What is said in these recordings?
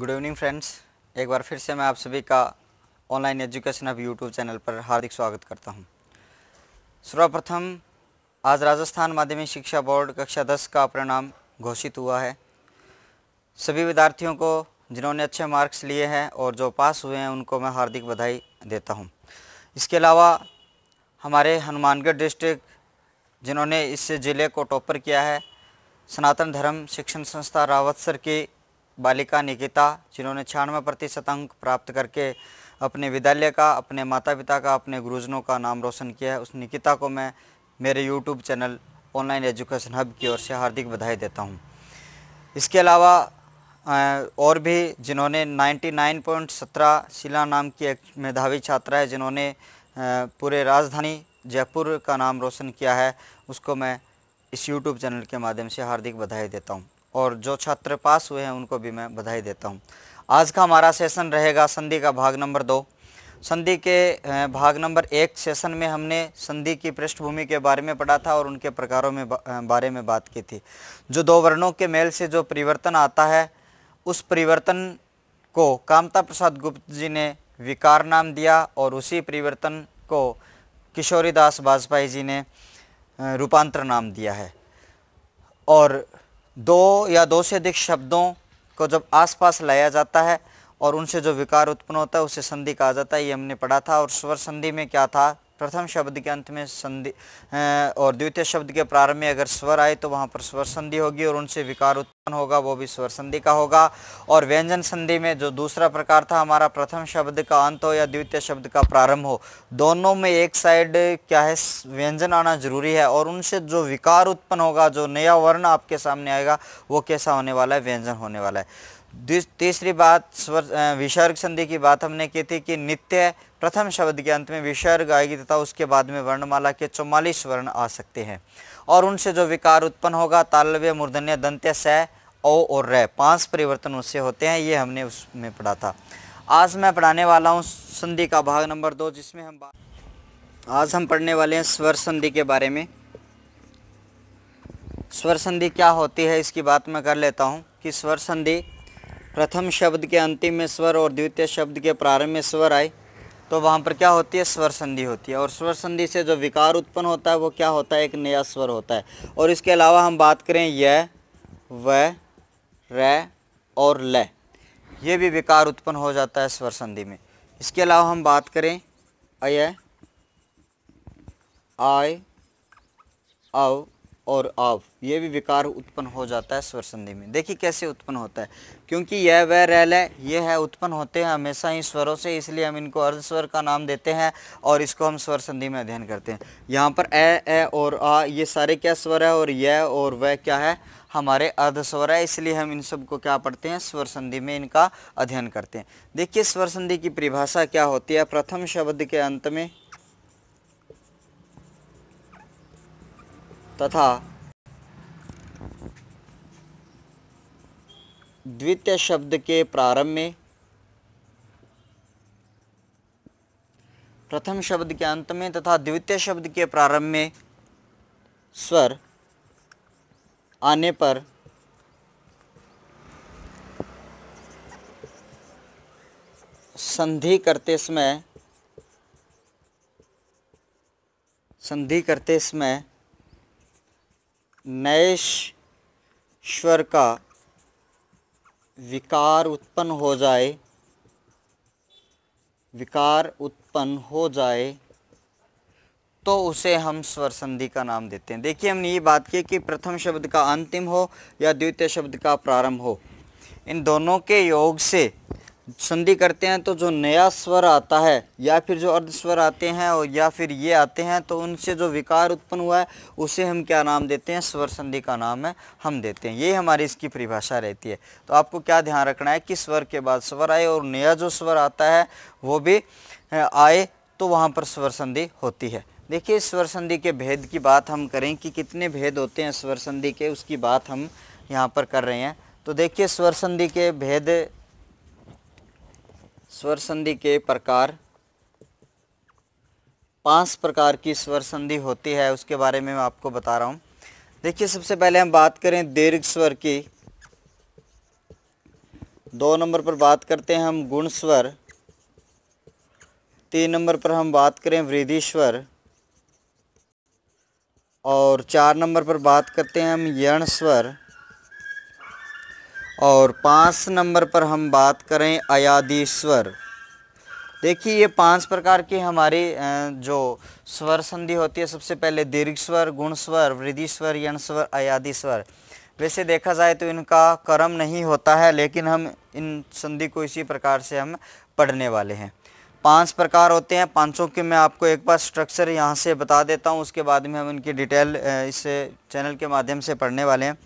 Good evening friends एक बार फिर से मैं आप सभी का online education hub YouTube channel पर हार्दिक स्वागत करता हूं। सर्वप्रथम आज राजस्थान माध्यमिक शिक्षा बोर्ड कक्षा 10 का परिणाम घोषित हुआ है सभी विद्यार्थियों को जिन्होंने अच्छे मार्क्स लिए हैं और जो पास हुए हैं उनको मैं हार्दिक बधाई देता हूँ इसके अलावा हमारे हनुमानगढ़ डिस्ट्रिक्ट जिन्होंने इस ज़िले को टॉपर किया है सनातन धर्म शिक्षण संस्था रावतसर की बालिका निकिता जिन्होंने छियानवे प्रतिशत अंक प्राप्त करके अपने विद्यालय का अपने माता पिता का अपने गुरुजनों का नाम रोशन किया है उस निकिता को मैं मेरे YouTube channel online education hub की ओर से हार्दिक बधाई देता हूँ इसके अलावा और भी जिन्होंने 99.17 शिला नाम की एक मेधावी छात्रा है जिन्होंने पूरे राजधानी जयपुर का नाम रोशन किया है उसको मैं इस यूट्यूब चैनल के माध्यम से हार्दिक बधाई देता हूँ और जो छात्र पास हुए हैं उनको भी मैं बधाई देता हूँ आज का हमारा सेशन रहेगा संधि का भाग नंबर दो संधि के भाग नंबर एक सेशन में हमने संधि की पृष्ठभूमि के बारे में पढ़ा था और उनके प्रकारों में बारे में बात की थी जो दो वर्णों के मेल से जो परिवर्तन आता है उस परिवर्तन को कामता प्रसाद गुप्त जी ने विकार नाम दिया और उसी परिवर्तन को किशोरीदास वाजपेयी जी ने रूपांतर नाम दिया है और दो या दो से अधिक शब्दों को जब आसपास लाया जाता है और उनसे जो विकार उत्पन्न होता है उसे संधि कहा जाता है ये हमने पढ़ा था और स्वर संधि में क्या था प्रथम शब्द के अंत में संधि और द्वितीय शब्द के प्रारंभ में अगर स्वर आए तो वहाँ पर स्वर संधि होगी और उनसे विकार उत्पन्न होगा वो भी स्वर संधि का होगा और व्यंजन संधि में जो दूसरा प्रकार था हमारा प्रथम शब्द का अंत हो या द्वितीय शब्द का प्रारंभ हो दोनों में एक साइड क्या है व्यंजन आना जरूरी है और उनसे जो विकार उत्पन्न होगा जो नया वर्ण आपके सामने आएगा वो कैसा होने वाला है व्यंजन होने वाला है तीसरी बात स्वर विसर्ग संधि की बात हमने की थी कि नित्य प्रथम शब्द के अंत में विसर्ग आएगी तथा उसके बाद में वर्णमाला के चौवालीस वर्ण आ सकते हैं और उनसे जो विकार उत्पन्न होगा तालव्य मूर्धन्य दंत्य स ओ और र पांच परिवर्तन उससे होते हैं ये हमने उसमें पढ़ा था आज मैं पढ़ाने वाला हूँ संधि का भाग नंबर दो जिसमें हम आज हम पढ़ने वाले हैं स्वर संधि के बारे में स्वर संधि क्या होती है इसकी बात मैं कर लेता हूँ कि स्वर संधि प्रथम शब्द के अंतिम में स्वर और द्वितीय शब्द के प्रारंभ में स्वर आए तो वहाँ पर क्या होती है स्वर संधि होती है और स्वर संधि से जो विकार उत्पन्न होता है वो क्या होता है एक नया स्वर होता है और इसके अलावा हम बात करें य व र और ल ये भी विकार उत्पन्न हो जाता है स्वर संधि में इसके अलावा हम बात करें अय आय अव और आव ये भी विकार उत्पन्न हो जाता है स्वर संधि में देखिए कैसे उत्पन्न होता है क्योंकि यह वह रैल है ये है उत्पन्न होते हैं हमेशा ही स्वरों से इसलिए हम इनको अर्ध स्वर का नाम देते हैं और इसको हम स्वर संधि में अध्ययन करते हैं यहाँ पर ए ए और आ ये सारे क्या स्वर है और यह और वह क्या है हमारे अर्ध स्वर है इसलिए हम इन सबको क्या पढ़ते हैं स्वर संधि में इनका अध्ययन करते हैं देखिए स्वर संधि की परिभाषा क्या होती है प्रथम शब्द के अंत में तथा द्वितीय शब्द के प्रारंभ में प्रथम शब्द के अंत में तथा द्वितीय शब्द के प्रारंभ में स्वर आने पर संधि करते समय संधि करते समय नैश्वर का विकार उत्पन्न हो जाए विकार उत्पन्न हो जाए तो उसे हम स्वर संधि का नाम देते हैं देखिए हमने ये बात की कि प्रथम शब्द का अंतिम हो या द्वितीय शब्द का प्रारंभ हो इन दोनों के योग से संधि करते हैं तो जो नया स्वर आता है या फिर जो अर्ध स्वर आते हैं और या फिर ये आते हैं तो उनसे जो विकार उत्पन्न हुआ है उसे हम क्या नाम देते हैं स्वर संधि का नाम है हम देते हैं ये हमारी इसकी परिभाषा रहती है तो आपको क्या ध्यान रखना है कि स्वर के बाद स्वर आए और नया जो स्वर आता है वो भी आए तो वहाँ पर स्वर संधि होती है देखिए स्वर संधि के भेद की बात हम करें कि कितने भेद होते हैं स्वर संधि के उसकी बात हम यहाँ पर कर रहे हैं तो देखिए स्वर संधि के भेद स्वर संधि के प्रकार पांच प्रकार की स्वर संधि होती है उसके बारे में मैं आपको बता रहा हूँ देखिए सबसे पहले हम बात करें दीर्घ स्वर की दो नंबर पर बात करते हैं हम गुण स्वर तीन नंबर पर हम बात करें वृद्धि स्वर और चार नंबर पर बात करते हैं हम यण स्वर और पाँच नंबर पर हम बात करें अयादीश्वर देखिए ये पांच प्रकार के हमारे जो स्वर संधि होती है सबसे पहले दीर्घ स्वर गुण स्वर वृद्धि स्वर यण स्वर अयादि स्वर वैसे देखा जाए तो इनका कर्म नहीं होता है लेकिन हम इन संधि को इसी प्रकार से हम पढ़ने वाले हैं पांच प्रकार होते हैं पांचों के मैं आपको एक बार स्ट्रक्चर यहाँ से बता देता हूँ उसके बाद में हम इनकी डिटेल इस चैनल के माध्यम से पढ़ने वाले हैं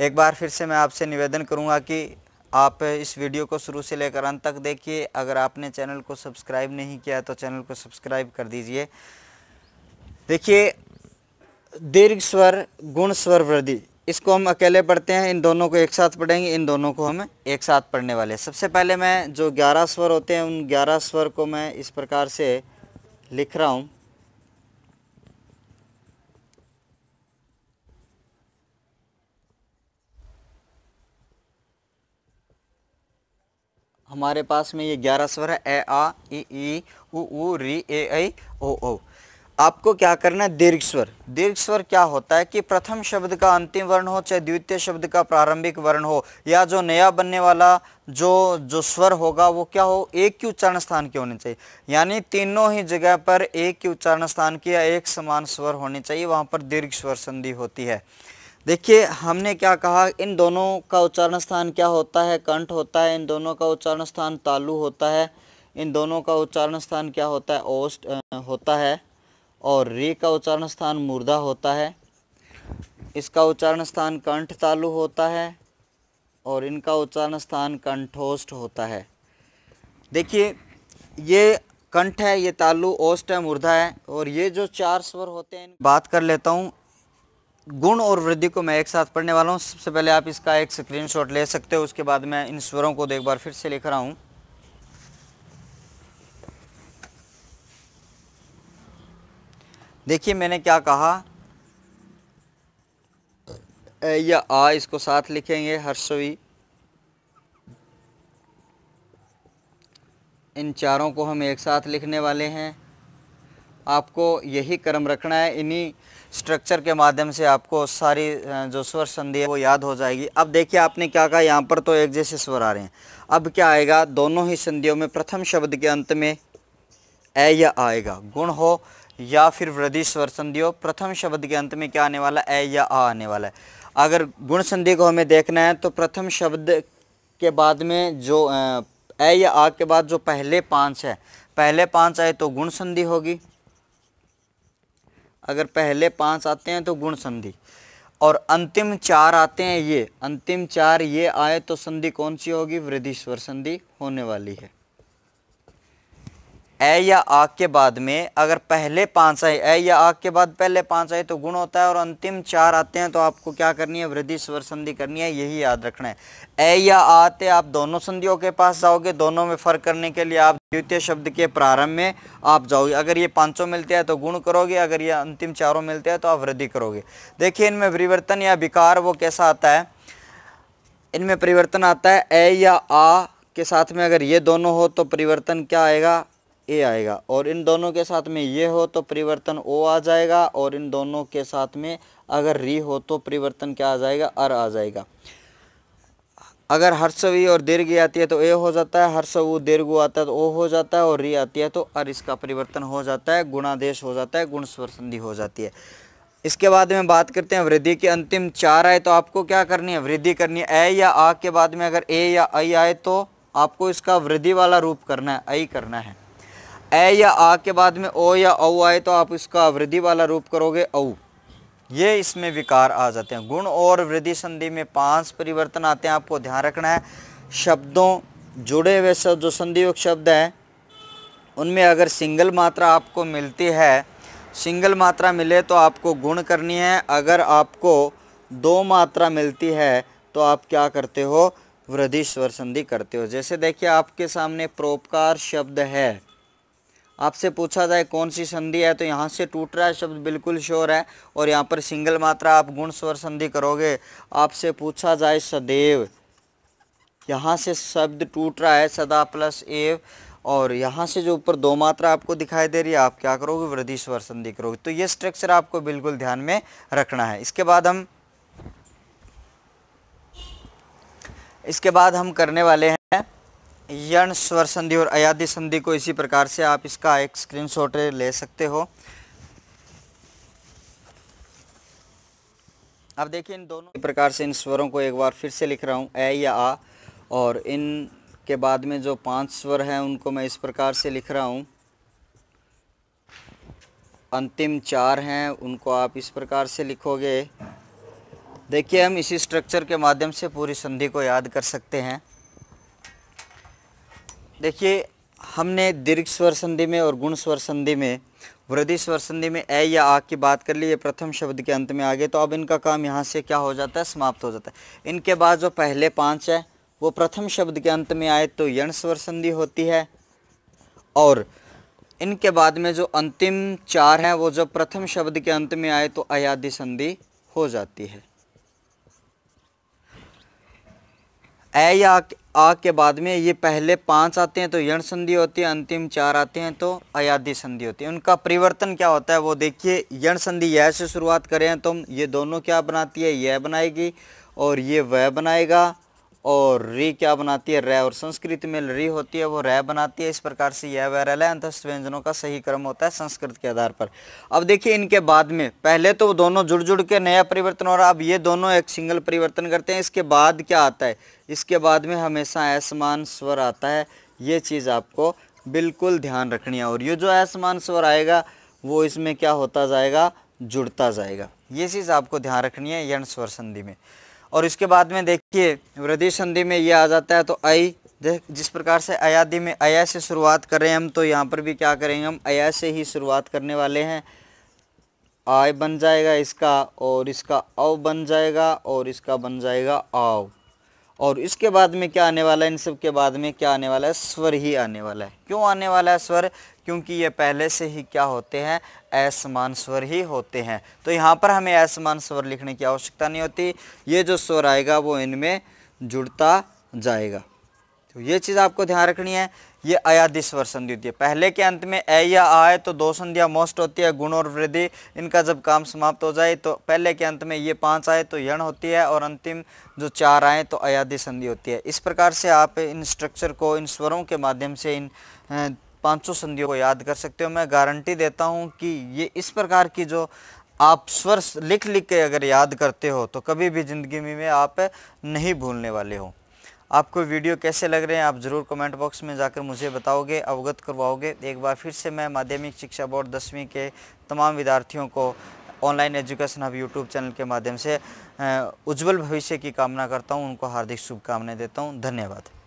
एक बार फिर से मैं आपसे निवेदन करूँगा कि आप इस वीडियो को शुरू से लेकर अंत तक देखिए अगर आपने चैनल को सब्सक्राइब नहीं किया तो चैनल को सब्सक्राइब कर दीजिए देखिए दीर्घ स्वर गुण स्वर वृद्धि इसको हम अकेले पढ़ते हैं इन दोनों को एक साथ पढ़ेंगे इन दोनों को हम एक साथ पढ़ने वाले हैं सबसे पहले मैं जो ग्यारह स्वर होते हैं उन ग्यारह स्वर को मैं इस प्रकार से लिख रहा हूँ हमारे पास में ये ग्यारह स्वर है ए आ ई ई उ ऊ री ए आई ओ ओ आपको क्या करना है दीर्घ स्वर दीर्घ स्वर क्या होता है कि प्रथम शब्द का अंतिम वर्ण हो चाहे द्वितीय शब्द का प्रारंभिक वर्ण हो या जो नया बनने वाला जो जो स्वर होगा वो क्या हो एक ही उच्चारण स्थान के होने चाहिए यानी तीनों ही जगह पर एक ही उच्चारण स्थान की या एक समान स्वर होने चाहिए वहाँ पर दीर्घ स्वर संधि होती है देखिए हमने क्या कहा इन दोनों का उच्चारण स्थान क्या होता है कंठ होता है इन दोनों का उच्चारण स्थान तालु होता है इन दोनों का उच्चारण स्थान क्या होता है ओस्ट होता है और रे का उच्चारण स्थान मुर्दा होता है इसका उच्चारण स्थान कंठ तालु होता है और इनका उच्चारण स्थान कंठोष्ठ होता है देखिए ये कंठ है ये तालु ओस्ट है मुर्दा है और ये जो चार स्वर होते हैं बात कर लेता हूँ गुण और वृद्धि को मैं एक साथ पढ़ने वाला हूँ सबसे पहले आप इसका एक स्क्रीनशॉट ले सकते हो उसके बाद मैं इन स्वरों को एक बार फिर से लिख रहा हूँ देखिए मैंने क्या कहा ए या आ इसको साथ लिखेंगे हर्षवी इन चारों को हम एक साथ लिखने वाले हैं आपको यही क्रम रखना है इन्हीं स्ट्रक्चर के माध्यम से आपको सारी जो स्वर संधि है वो याद हो जाएगी अब देखिए आपने क्या कहा यहाँ पर तो एक जैसे स्वर आ रहे हैं अब क्या आएगा दोनों ही संधियों में प्रथम शब्द के अंत में ए या आएगा गुण हो या फिर वृद्धि स्वर संधि हो प्रथम शब्द के अंत में क्या आने वाला ए या आ आने वाला है अगर गुण संधि को हमें देखना है तो प्रथम शब्द के बाद में जो ए या आ के बाद जो पहले पांच है पहले पांच आए तो गुण संधि होगी अगर पहले पाँच आते हैं तो गुण संधि और अंतिम चार आते हैं ये अंतिम चार ये आए तो संधि कौन सी होगी वृद्धिश्वर संधि होने वाली है ए या आ के बाद में अगर पहले पाँच आए ए या आ के बाद पहले पाँच आए तो गुण होता है और अंतिम चार आते हैं तो आपको क्या करनी है वृद्धि स्वर संधि करनी है यही याद रखना है ए या आते आप दोनों संधियों के पास जाओगे दोनों में फर्क करने के लिए आप द्वितीय शब्द के प्रारंभ में आप जाओगे अगर ये पाँचों मिलते हैं तो गुण करोगे अगर ये अंतिम चारों मिलते हैं तो आप वृद्धि करोगे देखिए इनमें परिवर्तन या विकार वो कैसा आता है इनमें परिवर्तन आता है ए या आ के साथ में अगर ये दोनों हो तो परिवर्तन क्या आएगा ए आएगा और इन दोनों के साथ में ये हो तो परिवर्तन ओ आ जाएगा और इन दोनों के साथ में अगर री हो तो परिवर्तन क्या आ जाएगा अर आ जाएगा अगर हर्षवी और दीर्घ आती है तो ए हो जाता है वो दीर्घ आता है तो ओ हो जाता है और री आती है तो अर इसका परिवर्तन हो जाता है गुणादेश हो जाता है गुण स्वर संधि हो जाती है इसके बाद में बात करते हैं वृद्धि के अंतिम चार आए तो आपको क्या करनी है वृद्धि करनी है ए या आ के बाद में अगर ए या आई आए तो आपको इसका वृद्धि वाला रूप करना है आई करना है ए या आ के बाद में ओ या औ आए तो आप इसका वृद्धि वाला रूप करोगे औ ये इसमें विकार आ जाते हैं गुण और वृद्धि संधि में पांच परिवर्तन आते हैं आपको ध्यान रखना है शब्दों जुड़े हुए शब्द जो संधियोग शब्द हैं उनमें अगर सिंगल मात्रा आपको मिलती है सिंगल मात्रा मिले तो आपको गुण करनी है अगर आपको दो मात्रा मिलती है तो आप क्या करते हो वृद्धि स्वर संधि करते हो जैसे देखिए आपके सामने प्रोपकार शब्द है आपसे पूछा जाए कौन सी संधि है तो यहाँ से टूट रहा है शब्द बिल्कुल श्योर है और यहाँ पर सिंगल मात्रा आप गुण स्वर संधि करोगे आपसे पूछा जाए सदैव यहाँ से शब्द टूट रहा है सदा प्लस एव और यहाँ से जो ऊपर दो मात्रा आपको दिखाई दे रही है आप क्या करोगे वृद्धि स्वर संधि करोगे तो ये स्ट्रक्चर आपको बिल्कुल ध्यान में रखना है इसके बाद हम इसके बाद हम करने वाले हैं यण स्वर संधि और अयाधि संधि को इसी प्रकार से आप इसका एक स्क्रीनशॉट ले सकते हो अब देखिए इन दोनों प्रकार से इन स्वरों को एक बार फिर से लिख रहा हूँ ए या आ और इन के बाद में जो पांच स्वर हैं उनको मैं इस प्रकार से लिख रहा हूँ अंतिम चार हैं उनको आप इस प्रकार से लिखोगे देखिए हम इसी स्ट्रक्चर के माध्यम से पूरी संधि को याद कर सकते हैं देखिए हमने दीर्घ स्वर संधि में और गुण स्वर संधि में वृद्धि स्वर संधि में ए या आ की बात कर ली ये प्रथम शब्द के अंत में आ गए तो अब इनका काम यहाँ से क्या हो जाता है समाप्त हो जाता है इनके बाद जो पहले पाँच है वो प्रथम शब्द के अंत में आए तो यण स्वर संधि होती है और इनके बाद में जो अंतिम चार हैं वो जो प्रथम शब्द के अंत में आए तो अयादि संधि हो जाती है ए या आ के बाद में ये पहले पांच आते हैं तो यण संधि होती है अंतिम चार आते हैं तो अयाधि संधि होती है उनका परिवर्तन क्या होता है वो देखिए यण संधि यह से शुरुआत करें तो ये दोनों क्या बनाती है यह बनाएगी और ये वह बनाएगा और री क्या बनाती है रै और संस्कृत में री होती है वो रै बनाती है इस प्रकार से यह वह रैल अंतस्थ व्यंजनों का सही क्रम होता है संस्कृत के आधार पर अब देखिए इनके बाद में पहले तो वो दोनों जुड़ जुड़ के नया परिवर्तन और अब ये दोनों एक सिंगल परिवर्तन करते हैं इसके बाद क्या आता है इसके बाद में हमेशा आसमान स्वर आता है ये चीज़ आपको बिल्कुल ध्यान रखनी है और ये जो आसमान स्वर आएगा वो इसमें क्या होता जाएगा जुड़ता जाएगा ये चीज़ आपको ध्यान रखनी है यण स्वर संधि में और इसके बाद में देखिए वृद्धि संधि में ये आ जाता है तो आई जिस प्रकार से अयादि में अया से शुरुआत कर रहे हैं हम तो यहाँ पर भी क्या करेंगे हम अया से ही शुरुआत करने वाले हैं आय बन जाएगा इसका और इसका अव बन जाएगा और इसका बन जाएगा आव और इसके बाद में क्या आने वाला है इन सब के बाद में क्या आने वाला है स्वर ही आने वाला है क्यों आने वाला है स्वर क्योंकि ये पहले से ही क्या होते हैं असमान स्वर ही होते हैं तो यहाँ पर हमें असमान स्वर लिखने की आवश्यकता नहीं होती ये जो स्वर आएगा वो इनमें जुड़ता जाएगा तो ये चीज़ आपको ध्यान रखनी है ये अयाधि स्वर संधि होती है पहले के अंत में ए या आए तो दो संधियाँ मोस्ट होती है गुण और वृद्धि इनका जब काम समाप्त हो जाए तो पहले के अंत में ये पांच आए तो यण होती है और अंतिम जो चार आए तो अयाधि संधि होती है इस प्रकार से आप इन स्ट्रक्चर को इन स्वरों के माध्यम से इन 500 संधियों को याद कर सकते हो मैं गारंटी देता हूँ कि ये इस प्रकार की जो आप स्वर लिख लिख के अगर याद करते हो तो कभी भी ज़िंदगी में आप नहीं भूलने वाले हो आपको वीडियो कैसे लग रहे हैं आप ज़रूर कमेंट बॉक्स में जाकर मुझे बताओगे अवगत करवाओगे एक बार फिर से मैं माध्यमिक शिक्षा बोर्ड दसवीं के तमाम विद्यार्थियों को online education hub YouTube channel के माध्यम से उज्जवल भविष्य की कामना करता हूँ उनको हार्दिक शुभकामनाएं देता हूँ धन्यवाद